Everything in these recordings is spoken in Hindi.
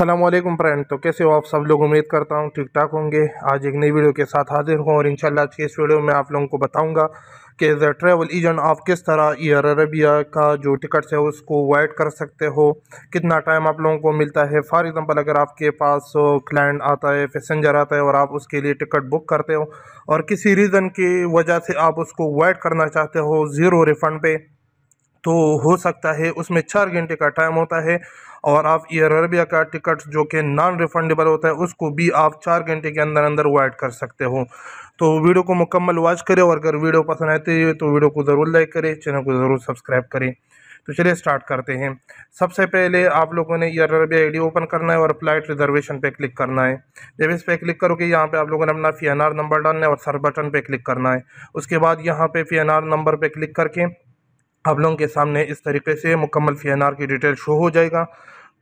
असलम फ्रेंड तो कैसे हो आप सब लोग उम्मीद करता हूँ ठीक ठाक होंगे आज एक नई वीडियो के साथ हाजिर हूँ और इंशाल्लाह आज के इस वीडियो में आप लोगों को बताऊँगा कि एज अ ट्रैवल एजेंट आप किस तरह एयर अरबिया का जो टिकट्स है उसको वाइड कर सकते हो कितना टाइम आप लोगों को मिलता है फॉर एग्ज़ाम्पल अगर आपके पास क्लाइंट आता है पैसेंजर आता है और आप उसके लिए टिकट बुक करते हो और किसी रीज़न की वजह से आप उसको वाइड करना चाहते हो ज़ीरो रिफ़ंड पे तो हो सकता है उसमें चार घंटे का टाइम होता है और आप एयर अरबिया का टिकट जो कि नॉन रिफंडेबल होता है उसको भी आप चार घंटे के अंदर अंदर ऐड कर सकते हो तो वीडियो को मुकम्मल वॉच करें और अगर वीडियो पसंद आती है तो वीडियो को ज़रूर लाइक करें चैनल को ज़रूर सब्सक्राइब करें तो चलिए स्टार्ट करते हैं सबसे पहले आप लोगों ने एयर अरबिया आई ओपन करना है और फ्लाइट रिजर्वेशन पे क्लिक करना है जब इस पर क्लिक करोगे यहाँ पे आप लोगों ने अपना फी नंबर डालना है और सर बटन पे क्लिक करना है उसके बाद यहाँ पे फी नंबर पे क्लिक करके आप लोगों के सामने इस तरीके से मुकम्मल फी की डिटेल शो हो जाएगा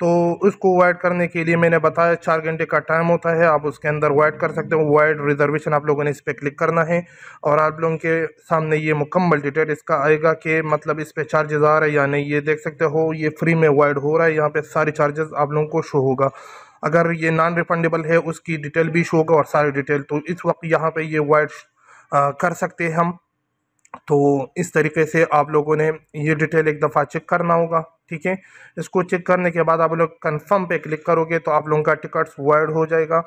तो उसको वाइड करने के लिए मैंने बताया चार घंटे का टाइम होता है आप उसके अंदर वाइड कर सकते हो वाइड रिजर्वेशन आप लोगों ने इस पर क्लिक करना है और आप लोगों के सामने ये मुकम्मल डिटेल इसका आएगा कि मतलब इस पर चार्जेस आ रहे हैं या नहीं ये देख सकते हो ये फ्री में वाइड हो रहा है यहाँ पर सारे चार्जेस आप लोगों को शो होगा अगर ये नॉन रिफंडेबल है उसकी डिटेल भी शो होगा और सारी डिटेल तो इस वक्त यहाँ पर ये वाइड कर सकते हैं हम तो इस तरीके से आप लोगों ने ये डिटेल एक दफ़ा चेक करना होगा ठीक है इसको चेक करने के बाद आप लोग कन्फर्म पे क्लिक करोगे तो आप लोगों का टिकट्स वाइड हो जाएगा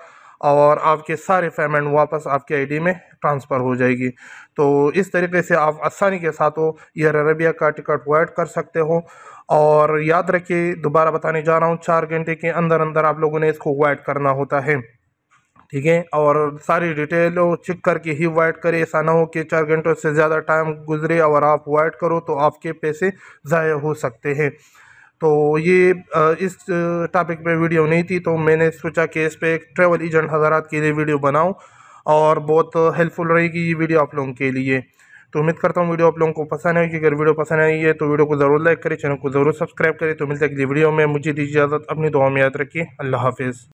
और आपके सारे पेमेंट वापस आपके आईडी में ट्रांसफ़र हो जाएगी तो इस तरीके से आप आसानी के साथ हो एयर अरबिया का टिकट वाइड कर सकते हो और याद रखिए दोबारा बताने जा रहा हूँ चार घंटे के अंदर अंदर आप लोगों ने इसको वाइड करना होता है ठीक है और सारी डिटेल चेक करके ही वाइट करें ऐसा ना हो कि चार घंटों से ज़्यादा टाइम गुजरे और आप वाइट करो तो आपके पैसे ज़ाय हो सकते हैं तो ये इस टॉपिक पे वीडियो नहीं थी तो मैंने सोचा कि इस पर एक ट्रेवल एजेंट हज़ारत के लिए वीडियो बनाऊं और बहुत हेल्पफुल रहेगी ये वीडियो आप लोगों के लिए तो उम्मीद करता हूँ वीडियो आप लोगों को पसंद आएगी अगर वीडियो पसंद आई है तो वीडियो को ज़रूर लाइक करें चैनल को ज़रूर सब्सक्राइब करें तो मिलते अगली वीडियो में मुझे दीजिए इजाज़त अपनी दुआ में याद रखिए अल्लाह हाफिज़